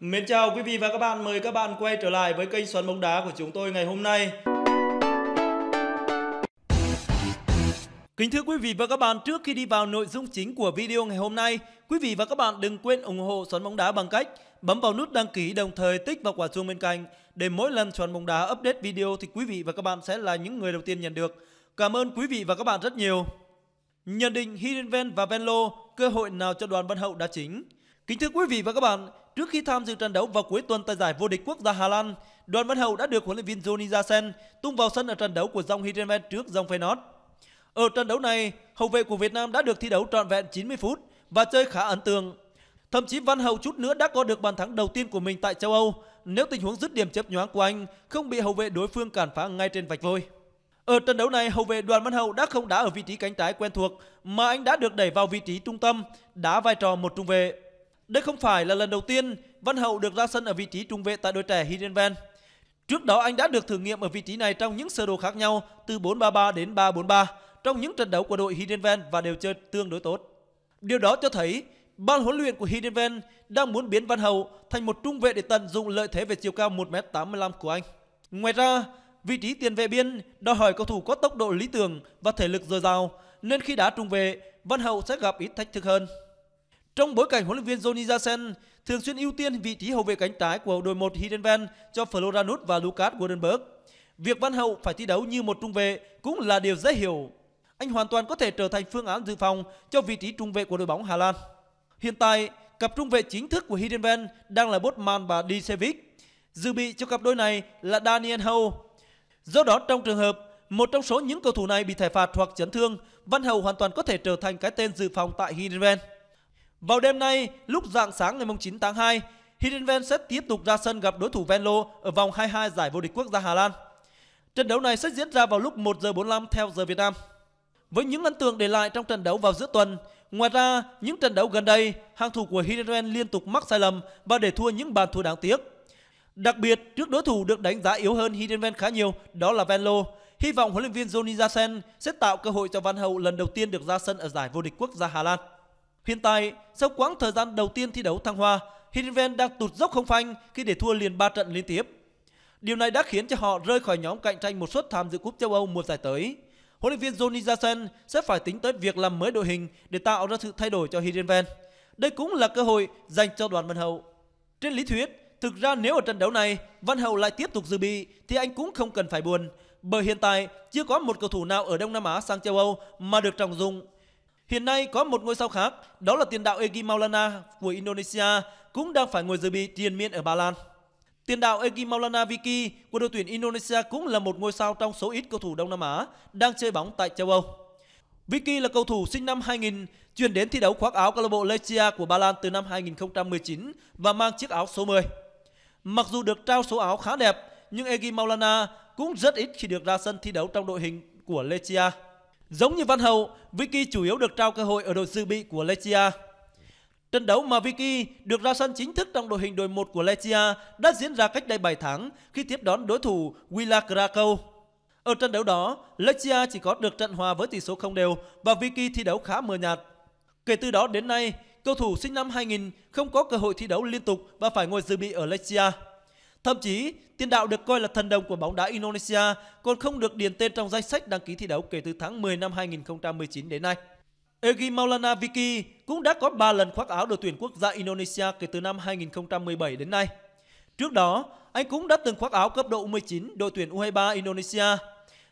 Mến chào quý vị và các bạn, mời các bạn quay trở lại với kênh Xoắn bóng đá của chúng tôi ngày hôm nay. Kính thưa quý vị và các bạn, trước khi đi vào nội dung chính của video ngày hôm nay, quý vị và các bạn đừng quên ủng hộ Xoắn bóng đá bằng cách bấm vào nút đăng ký đồng thời tích vào quả chuông bên cạnh để mỗi lần Xoắn bóng đá update video thì quý vị và các bạn sẽ là những người đầu tiên nhận được. Cảm ơn quý vị và các bạn rất nhiều. Nhận định Hiddenven và Venlo cơ hội nào cho đoàn Văn Hậu đá chính? Kính thưa quý vị và các bạn, Trước khi tham dự trận đấu vào cuối tuần tại giải vô địch quốc gia Hà Lan, Đoàn Văn Hậu đã được huấn luyện viên Johnny Jansen tung vào sân ở trận đấu của dòng Hiddenven trước dòng Feyenoord. Ở trận đấu này, hậu vệ của Việt Nam đã được thi đấu trọn vẹn 90 phút và chơi khá ấn tượng. Thậm chí Văn Hậu chút nữa đã có được bàn thắng đầu tiên của mình tại châu Âu nếu tình huống dứt điểm chấp nhoáng của anh không bị hậu vệ đối phương cản phá ngay trên vạch vôi. Ở trận đấu này, hậu vệ Đoàn Văn Hậu đã không đá ở vị trí cánh trái quen thuộc mà anh đã được đẩy vào vị trí trung tâm, đá vai trò một trung vệ. Đây không phải là lần đầu tiên Văn Hậu được ra sân ở vị trí trung vệ tại đội trẻ Hirenven. Trước đó anh đã được thử nghiệm ở vị trí này trong những sơ đồ khác nhau từ 4-3-3 đến 3-4-3 trong những trận đấu của đội Hirenven và đều chơi tương đối tốt. Điều đó cho thấy ban huấn luyện của Hidenven đang muốn biến Văn Hậu thành một trung vệ để tận dụng lợi thế về chiều cao 1m85 của anh. Ngoài ra, vị trí tiền vệ biên đòi hỏi cầu thủ có tốc độ lý tưởng và thể lực dồi dào, nên khi đá trung vệ, Văn Hậu sẽ gặp ít thách thức hơn. Trong bối cảnh huấn luyện viên Johnny Jansen thường xuyên ưu tiên vị trí hậu vệ cánh trái của đội 1 Hindenven cho Floranus và Lucas Wurdenberg, việc Văn Hậu phải thi đấu như một trung vệ cũng là điều dễ hiểu. Anh hoàn toàn có thể trở thành phương án dự phòng cho vị trí trung vệ của đội bóng Hà Lan. Hiện tại, cặp trung vệ chính thức của Hindenven đang là Botman và Dicevic. Dự bị cho cặp đôi này là Daniel Hou. Do đó trong trường hợp một trong số những cầu thủ này bị thẻ phạt hoặc chấn thương, Văn Hậu hoàn toàn có thể trở thành cái tên dự phòng tại Hindenven. Vào đêm nay, lúc dạng sáng ngày 9 tháng 2, Hiddenven sẽ tiếp tục ra sân gặp đối thủ Venlo ở vòng 22 giải vô địch quốc gia Hà Lan. Trận đấu này sẽ diễn ra vào lúc 1 giờ 45 theo giờ Việt Nam. Với những ấn tượng để lại trong trận đấu vào giữa tuần, ngoài ra những trận đấu gần đây, hàng thủ của Hiddenven liên tục mắc sai lầm và để thua những bàn thua đáng tiếc. Đặc biệt, trước đối thủ được đánh giá yếu hơn Hiddenven khá nhiều, đó là Venlo. Hy vọng huấn luyện viên Johnny Jansen sẽ tạo cơ hội cho Văn Hậu lần đầu tiên được ra sân ở giải vô địch quốc gia Hà Lan. Hiện tại, sau quãng thời gian đầu tiên thi đấu thăng hoa, Hidden đang tụt dốc không phanh khi để thua liền 3 trận liên tiếp. Điều này đã khiến cho họ rơi khỏi nhóm cạnh tranh một suất tham dự cúp châu Âu mùa giải tới. Huấn luyện viên Johnny Jansen sẽ phải tính tới việc làm mới đội hình để tạo ra sự thay đổi cho Hidden Đây cũng là cơ hội dành cho đoàn Văn Hậu. Trên lý thuyết, thực ra nếu ở trận đấu này Văn Hậu lại tiếp tục dự bị thì anh cũng không cần phải buồn bởi hiện tại chưa có một cầu thủ nào ở Đông Nam Á sang châu Âu mà được trọng dụng Hiện nay có một ngôi sao khác, đó là tiền đạo Egi Maulana của Indonesia cũng đang phải ngồi dự bị tiền miên ở Ba Lan. Tiền đạo Egi Maulana Vicky của đội tuyển Indonesia cũng là một ngôi sao trong số ít cầu thủ Đông Nam Á đang chơi bóng tại châu Âu. Vicky là cầu thủ sinh năm 2000, chuyển đến thi đấu khoác áo câu lạc bộ Lecia của Ba Lan từ năm 2019 và mang chiếc áo số 10. Mặc dù được trao số áo khá đẹp, nhưng Egi Maulana cũng rất ít khi được ra sân thi đấu trong đội hình của Lecia. Giống như Văn Hậu, Vicky chủ yếu được trao cơ hội ở đội dự bị của Lechia. Trận đấu mà Vicky được ra sân chính thức trong đội hình đội 1 của Lechia đã diễn ra cách đây 7 tháng khi tiếp đón đối thủ Willa Krakow. Ở trận đấu đó, Lechia chỉ có được trận hòa với tỷ số không đều và Vicky thi đấu khá mờ nhạt. Kể từ đó đến nay, cầu thủ sinh năm 2000 không có cơ hội thi đấu liên tục và phải ngồi dự bị ở Lechia. Thậm chí, tiền đạo được coi là thần đồng của bóng đá Indonesia còn không được điền tên trong danh sách đăng ký thi đấu kể từ tháng 10 năm 2019 đến nay. Egi Maulana Vicky cũng đã có 3 lần khoác áo đội tuyển quốc gia Indonesia kể từ năm 2017 đến nay. Trước đó, anh cũng đã từng khoác áo cấp độ U19 đội tuyển U23 Indonesia.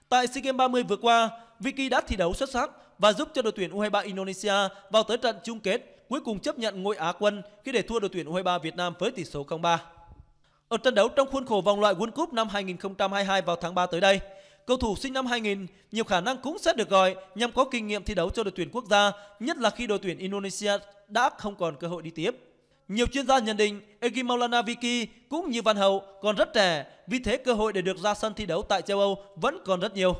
Tại SEA Games 30 vừa qua, Vicky đã thi đấu xuất sắc và giúp cho đội tuyển U23 Indonesia vào tới trận chung kết, cuối cùng chấp nhận ngôi Á quân khi để thua đội tuyển U23 Việt Nam với tỷ số 0-3. Ở trận đấu trong khuôn khổ vòng loại World Cup năm 2022 vào tháng 3 tới đây, cầu thủ sinh năm 2000 nhiều khả năng cũng sẽ được gọi nhằm có kinh nghiệm thi đấu cho đội tuyển quốc gia, nhất là khi đội tuyển Indonesia đã không còn cơ hội đi tiếp. Nhiều chuyên gia nhận định Egi Maulana Vicky cũng như Văn Hậu còn rất trẻ, vì thế cơ hội để được ra sân thi đấu tại châu Âu vẫn còn rất nhiều.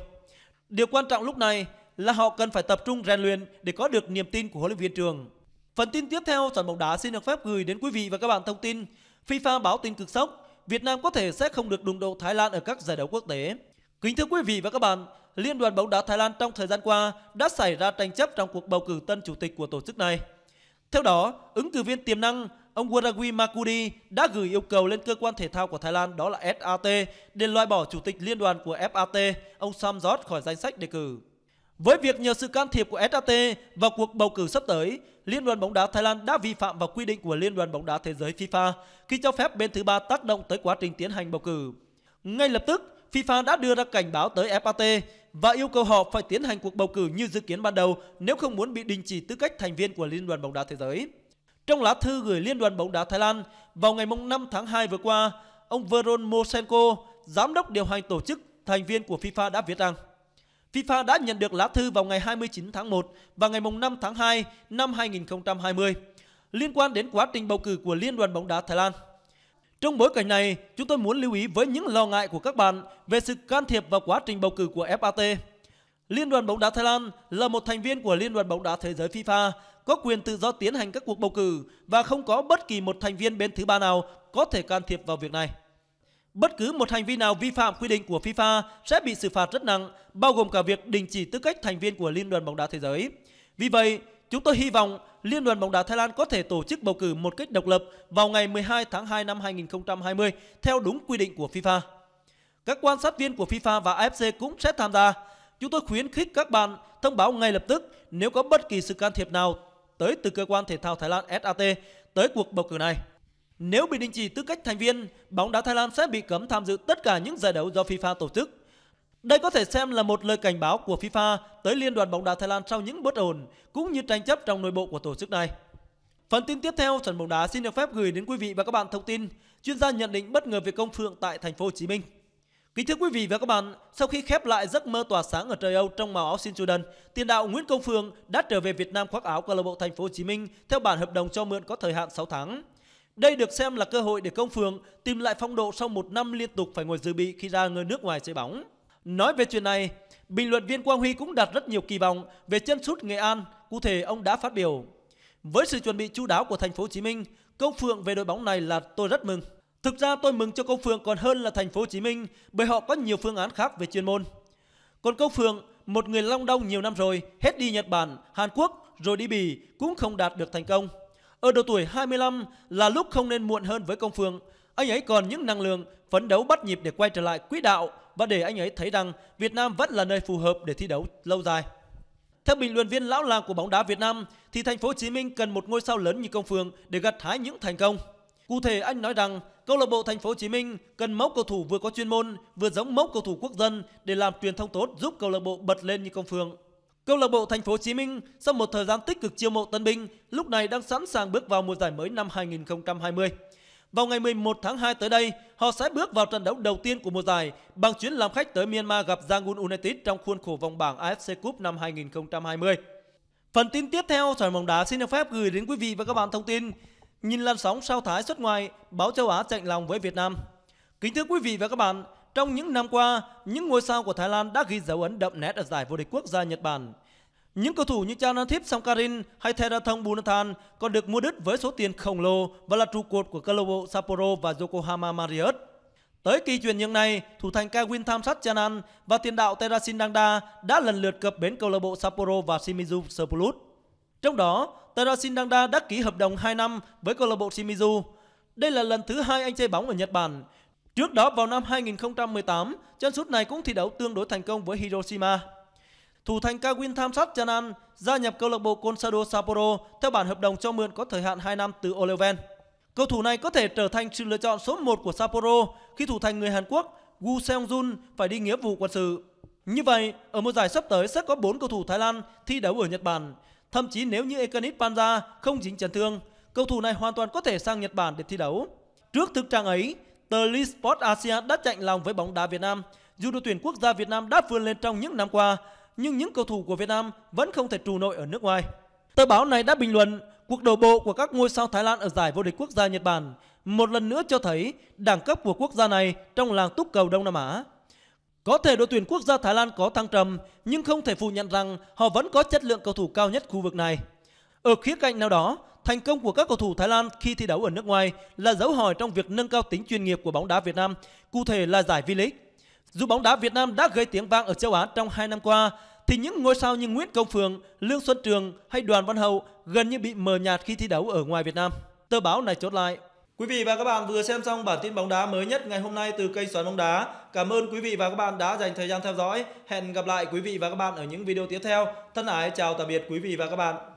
Điều quan trọng lúc này là họ cần phải tập trung rèn luyện để có được niềm tin của huấn luyện viên trường. Phần tin tiếp theo sản bóng đá xin được phép gửi đến quý vị và các bạn thông tin FIFA báo tin cực sốc, Việt Nam có thể sẽ không được đụng độ Thái Lan ở các giải đấu quốc tế. Kính thưa quý vị và các bạn, Liên đoàn bóng đá Thái Lan trong thời gian qua đã xảy ra tranh chấp trong cuộc bầu cử tân chủ tịch của tổ chức này. Theo đó, ứng cử viên tiềm năng ông Waragui Makudi đã gửi yêu cầu lên cơ quan thể thao của Thái Lan đó là SAT để loại bỏ chủ tịch liên đoàn của FAT, ông Samjot khỏi danh sách đề cử. Với việc nhờ sự can thiệp của SAT vào cuộc bầu cử sắp tới, Liên đoàn bóng đá Thái Lan đã vi phạm vào quy định của Liên đoàn bóng đá thế giới FIFA khi cho phép bên thứ ba tác động tới quá trình tiến hành bầu cử. Ngay lập tức, FIFA đã đưa ra cảnh báo tới FAT và yêu cầu họ phải tiến hành cuộc bầu cử như dự kiến ban đầu nếu không muốn bị đình chỉ tư cách thành viên của Liên đoàn bóng đá thế giới. Trong lá thư gửi Liên đoàn bóng đá Thái Lan vào ngày 5 tháng 2 vừa qua, ông Veron Mosenko, giám đốc điều hành tổ chức thành viên của FIFA đã viết rằng FIFA đã nhận được lá thư vào ngày 29 tháng 1 và ngày 5 tháng 2 năm 2020 liên quan đến quá trình bầu cử của Liên đoàn bóng đá Thái Lan. Trong bối cảnh này, chúng tôi muốn lưu ý với những lo ngại của các bạn về sự can thiệp vào quá trình bầu cử của FAT. Liên đoàn bóng đá Thái Lan là một thành viên của Liên đoàn bóng đá thế giới FIFA, có quyền tự do tiến hành các cuộc bầu cử và không có bất kỳ một thành viên bên thứ ba nào có thể can thiệp vào việc này bất cứ một hành vi nào vi phạm quy định của FIFA sẽ bị xử phạt rất nặng, bao gồm cả việc đình chỉ tư cách thành viên của Liên đoàn bóng đá thế giới. Vì vậy, chúng tôi hy vọng Liên đoàn bóng đá Thái Lan có thể tổ chức bầu cử một cách độc lập vào ngày 12 tháng 2 năm 2020 theo đúng quy định của FIFA. Các quan sát viên của FIFA và AFC cũng sẽ tham gia. Chúng tôi khuyến khích các bạn thông báo ngay lập tức nếu có bất kỳ sự can thiệp nào tới từ cơ quan thể thao Thái Lan SAT tới cuộc bầu cử này. Nếu bị đình chỉ tư cách thành viên, bóng đá Thái Lan sẽ bị cấm tham dự tất cả những giải đấu do FIFA tổ chức. Đây có thể xem là một lời cảnh báo của FIFA tới Liên đoàn bóng đá Thái Lan sau những bất ổn cũng như tranh chấp trong nội bộ của tổ chức này. Phần tin tiếp theo, trận bóng đá xin được phép gửi đến quý vị và các bạn thông tin chuyên gia nhận định bất ngờ về công phượng tại thành phố Hồ Chí Minh. Kính thưa quý vị và các bạn, sau khi khép lại giấc mơ tỏa sáng ở trời Âu trong màu áo xin Jordan, tiền đạo Nguyễn Công Phương đã trở về Việt Nam khoác áo câu lạc bộ Thành phố Hồ Chí Minh theo bản hợp đồng cho mượn có thời hạn 6 tháng. Đây được xem là cơ hội để công Phượng tìm lại phong độ sau một năm liên tục phải ngồi dự bị khi ra người nước ngoài chơi bóng. Nói về chuyện này, bình luận viên Quang Huy cũng đặt rất nhiều kỳ vọng về chân sút Nghệ An, cụ thể ông đã phát biểu. Với sự chuẩn bị chu đáo của thành phố Hồ Chí Minh, công phượng về đội bóng này là tôi rất mừng. Thực ra tôi mừng cho công phượng còn hơn là thành phố Hồ Chí Minh bởi họ có nhiều phương án khác về chuyên môn. Còn công phượng, một người long đong nhiều năm rồi, hết đi Nhật Bản, Hàn Quốc rồi đi Bỉ cũng không đạt được thành công. Ở độ tuổi 25 là lúc không nên muộn hơn với công phương. Anh ấy còn những năng lượng phấn đấu bắt nhịp để quay trở lại quỹ đạo và để anh ấy thấy rằng Việt Nam vẫn là nơi phù hợp để thi đấu lâu dài. Theo bình luận viên lão làng của bóng đá Việt Nam thì thành phố Hồ Chí Minh cần một ngôi sao lớn như Công Phương để gặt hái những thành công. Cụ thể anh nói rằng câu lạc bộ thành phố Hồ Chí Minh cần mẫu cầu thủ vừa có chuyên môn vừa giống mẫu cầu thủ quốc dân để làm truyền thông tốt giúp câu lạc bộ bật lên như Công Phương. Câu lạc bộ Thành phố Hồ Chí Minh sau một thời gian tích cực chiêu mộ tân binh, lúc này đang sẵn sàng bước vào mùa giải mới năm 2020. Vào ngày 11 tháng 2 tới đây, họ sẽ bước vào trận đấu đầu tiên của mùa giải bằng chuyến làm khách tới Myanmar gặp Yangon United trong khuôn khổ vòng bảng AFC Cup năm 2020. Phần tin tiếp theo, giải bóng đá xin được phép gửi đến quý vị và các bạn thông tin nhìn làn sóng sao Thái xuất ngoài, báo châu Á chạy lòng với Việt Nam. Kính thưa quý vị và các bạn, trong những năm qua, những ngôi sao của Thái Lan đã ghi dấu ấn đậm nét ở giải vô địch quốc gia Nhật Bản. Những cầu thủ như Chanathip Songkarin hay Therathong Bunathan còn được mua đứt với số tiền khổng lồ và là trụ cột của câu lạc bộ Sapporo và Yokohama Marriott. Tới kỳ chuyển nhượng này, thủ thành Kawin Thamsat Chanan và tiền đạo Terasin Dangda đã lần lượt cập bến câu lạc bộ Sapporo và Shimizu Sepulus. Trong đó, Terasin Dangda đã ký hợp đồng 2 năm với câu lạc bộ Shimizu. Đây là lần thứ hai anh chơi bóng ở Nhật Bản Trước đó vào năm 2018, chân sút này cũng thi đấu tương đối thành công với Hiroshima. Thủ thành Kawin Thamsat Chanan gia nhập câu lạc bộ Consado Sapporo theo bản hợp đồng cho mượn có thời hạn 2 năm từ Oleven. Cầu thủ này có thể trở thành sự lựa chọn số 1 của Sapporo khi thủ thành người Hàn Quốc Woo Seong-jun phải đi nghĩa vụ quân sự. Như vậy, ở mùa giải sắp tới sẽ có 4 cầu thủ Thái Lan thi đấu ở Nhật Bản. Thậm chí nếu như Ekanit Panja không dính chấn thương, cầu thủ này hoàn toàn có thể sang Nhật Bản để thi đấu. Trước thực trạng ấy, Tờ Sport Asia đã chạy lòng với bóng đá Việt Nam. Dù đội tuyển quốc gia Việt Nam đã vươn lên trong những năm qua, nhưng những cầu thủ của Việt Nam vẫn không thể trụ nổi ở nước ngoài. Tờ báo này đã bình luận cuộc đổ bộ của các ngôi sao Thái Lan ở giải vô địch quốc gia Nhật Bản một lần nữa cho thấy đẳng cấp của quốc gia này trong làng túc cầu Đông Nam Á. Có thể đội tuyển quốc gia Thái Lan có thăng trầm, nhưng không thể phủ nhận rằng họ vẫn có chất lượng cầu thủ cao nhất khu vực này. Ở khía cạnh nào đó, Thành công của các cầu thủ Thái Lan khi thi đấu ở nước ngoài là dấu hỏi trong việc nâng cao tính chuyên nghiệp của bóng đá Việt Nam, cụ thể là giải V-League. Dù bóng đá Việt Nam đã gây tiếng vang ở châu Á trong 2 năm qua, thì những ngôi sao như Nguyễn Công Phường, Lương Xuân Trường hay Đoàn Văn Hậu gần như bị mờ nhạt khi thi đấu ở ngoài Việt Nam. Tờ báo này chốt lại. Quý vị và các bạn vừa xem xong bản tin bóng đá mới nhất ngày hôm nay từ kênh Xoắn bóng đá. Cảm ơn quý vị và các bạn đã dành thời gian theo dõi. Hẹn gặp lại quý vị và các bạn ở những video tiếp theo. Thân ái chào tạm biệt quý vị và các bạn.